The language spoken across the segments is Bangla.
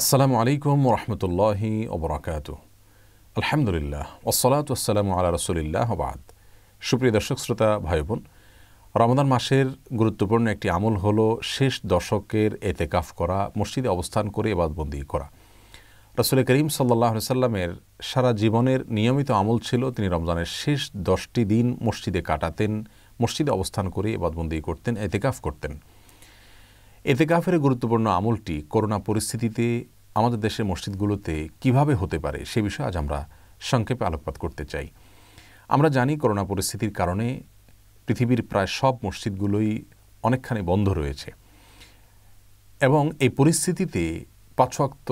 আসসালামু আলাইকুম রহমতুল্লাহি ওবরাকাত আলহামদুলিল্লাহ ওসলাত আসসালামু আলা রসুলিল্লাহ আবাদ সুপ্রিয় দর্শক শ্রোতা ভাই বোন রমাদান মাসের গুরুত্বপূর্ণ একটি আমল হল শেষ দশকের এতেকাফ করা মসজিদে অবস্থান করে এবাদবন্দি করা রসুল করিম সাল্লাহ সাল্লামের সারা জীবনের নিয়মিত আমল ছিল তিনি রমজানের শেষ দশটি দিন মসজিদে কাটাতেন মসজিদে অবস্থান করে এবাদবন্দি করতেন এতেকাফ করতেন এতেকাফের গুরুত্বপূর্ণ আমলটি করোনা পরিস্থিতিতে আমাদের দেশের মসজিদগুলোতে কিভাবে হতে পারে সে বিষয়ে আজ আমরা সংক্ষেপে আলোকপাত করতে চাই আমরা জানি করোনা পরিস্থিতির কারণে পৃথিবীর প্রায় সব মসজিদগুলোই অনেকখানি বন্ধ রয়েছে এবং এই পরিস্থিতিতে পাঁচওয়াক্ত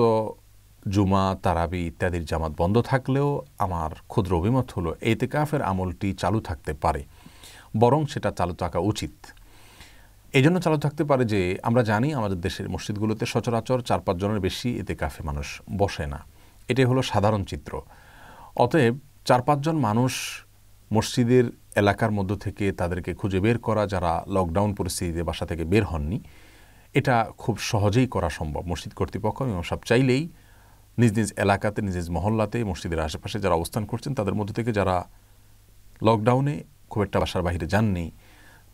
জুমা তারাবি ইত্যাদির জামাত বন্ধ থাকলেও আমার ক্ষুদ্র অভিমত হলো এতেকাফের আমলটি চালু থাকতে পারে বরং সেটা চালু থাকা উচিত এই জন্য চালু থাকতে পারে যে আমরা জানি আমাদের দেশের মসজিদগুলোতে সচরাচর চার পাঁচজনের বেশি এতে কাফে মানুষ বসে না এটাই হলো সাধারণ চিত্র অতএব চার পাঁচজন মানুষ মসজিদের এলাকার মধ্য থেকে তাদেরকে খুঁজে বের করা যারা লকডাউন পরিস্থিতিতে বাসা থেকে বের হননি এটা খুব সহজেই করা সম্ভব মসজিদ কর্তৃপক্ষ এবং সব চাইলেই নিজ নিজ এলাকাতে নিজ নিজ মহল্লাতে মসজিদের আশেপাশে যারা অবস্থান করছেন তাদের মধ্যে থেকে যারা লকডাউনে খুব একটা বাসার বাহিরে যাননি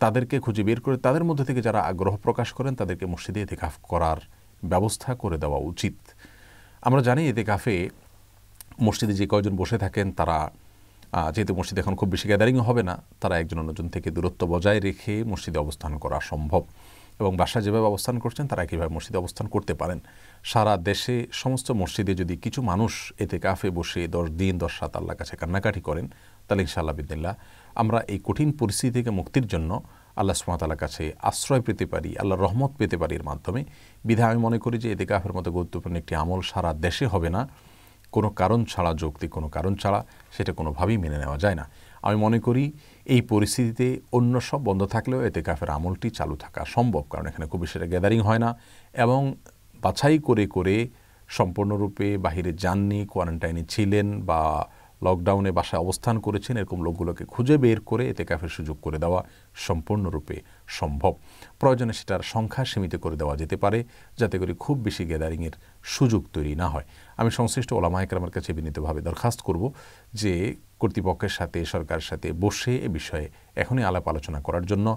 তাদেরকে খুঁজে বের করে তাদের মধ্যে থেকে যারা আগ্রহ প্রকাশ করেন তাদেরকে মসজিদে এতেকাফ করার ব্যবস্থা করে দেওয়া উচিত আমরা জানি এতেকাফে মসজিদে যে কয়জন বসে থাকেন তারা যেহেতু মসজিদে এখন খুব বেশি গ্যাদারিং হবে না তারা একজন অন্যজন থেকে দূরত্ব বজায় রেখে মসজিদে অবস্থান করা সম্ভব এবং বাসায় যেভাবে অবস্থান করছেন তারা কীভাবে মসজিদে অবস্থান করতে পারেন সারা দেশে সমস্ত মসজিদে যদি কিছু মানুষ এতে কাফে বসে দশ দিন দশ সাত আল্লাহ কাছে কান্নাকাটি করেন তাহলে ইনশাআল্লাহ বিদ্দিল্লাহ আমরা এই কঠিন পরিস্থিতি থেকে মুক্তির জন্য আল্লাহ সুমাতালার কাছে আশ্রয় পেতে পারি আল্লাহ রহমত পেতে পারি এর মাধ্যমে বিধা আমি মনে করি যে এতে কাফের মতো গুরুত্বপূর্ণ একটি আমল সারা দেশে হবে না কোনো কারণ ছাড়া যৌক্তিক কোনো কারণ ছাড়া সেটা কোনোভাবেই মেনে নেওয়া যায় না আমি মনে করি এই পরিস্থিতিতে অন্য সব বন্ধ থাকলেও এতে কাফের আমলটি চালু থাকা সম্ভব কারণ এখানে খুব বেশি গ্যাদারিং হয় না এবং বাছাই করে করে সম্পূর্ণরূপে বাহিরে যাননি কোয়ারেন্টাইনে ছিলেন বা লকডাউনে বাসায় অবস্থান করেছেন এরকম লোকগুলোকে খুঁজে বের করে এতে কাফের সুযোগ করে দেওয়া সম্পূর্ণরূপে সম্ভব প্রয়োজনে সেটার সংখ্যা সীমিত করে দেওয়া যেতে পারে যাতে করে খুব বেশি গ্যাদারিংয়ের সুযোগ তৈরি না হয় আমি সংশ্লিষ্ট ওলামায়করামের কাছে বিনীতভাবে দরখাস্ত করব যে কর্তৃপক্ষের সাথে সরকার সাথে বসে এ বিষয়ে এখনই আলাপ আলোচনা করার জন্য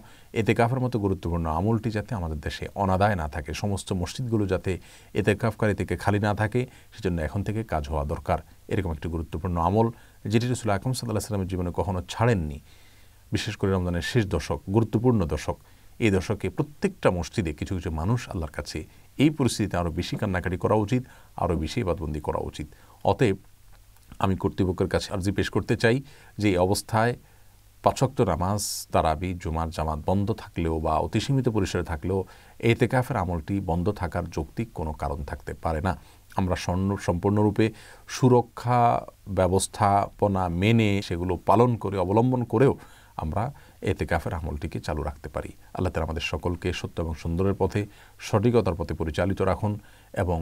এতে কাফের মতো গুরুত্বপূর্ণ আমলটি যাতে আমাদের দেশে অনাদায় না থাকে সমস্ত মসজিদগুলো যাতে এতে কাফকারী থেকে খালি না থাকে সেজন্য এখন থেকে কাজ হওয়া দরকার এরকম একটি গুরুত্বপূর্ণ আমল যেটি রসুল আকরম সাল্লাহ সাল্লামের জীবনে কখনো ছাড়েননি বিশেষ করে রমজানের শেষ দশক গুরুত্বপূর্ণ দশক এই দশকে প্রত্যেকটা মসজিদে কিছু কিছু মানুষ আল্লাহর কাছে এই পরিস্থিতিতে আরও বেশি কান্নাকাটি করা উচিত আরও বেশি বাদবন্দি করা উচিত অতএব আমি কর্তৃপক্ষের কাছে আর্জি পেশ করতে চাই যে এই অবস্থায় পাঁচক্ত নামাজ তারাবি জুমার জামাত বন্ধ থাকলেও বা অতি সীমিত পরিসরে থাকলেও এতেকাফের আমলটি বন্ধ থাকার যৌক্তিক কোনো কারণ থাকতে পারে না আমরা স্বর্ণ সম্পূর্ণরূপে সুরক্ষা ব্যবস্থাপনা মেনে সেগুলো পালন করে অবলম্বন করেও আমরা এতেকাফের আমলটিকে চালু রাখতে পারি আল্লাহ তালা আমাদের সকলকে সত্য এবং সুন্দরের পথে সঠিকতার পথে পরিচালিত রাখুন এবং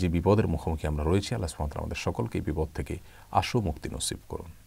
যে বিপদের মুখোমুখি আমরা রয়েছি আল্লাহ সুমাত আমাদের সকলকে এই বিপদ থেকে আশু মুক্তি নসিব করুন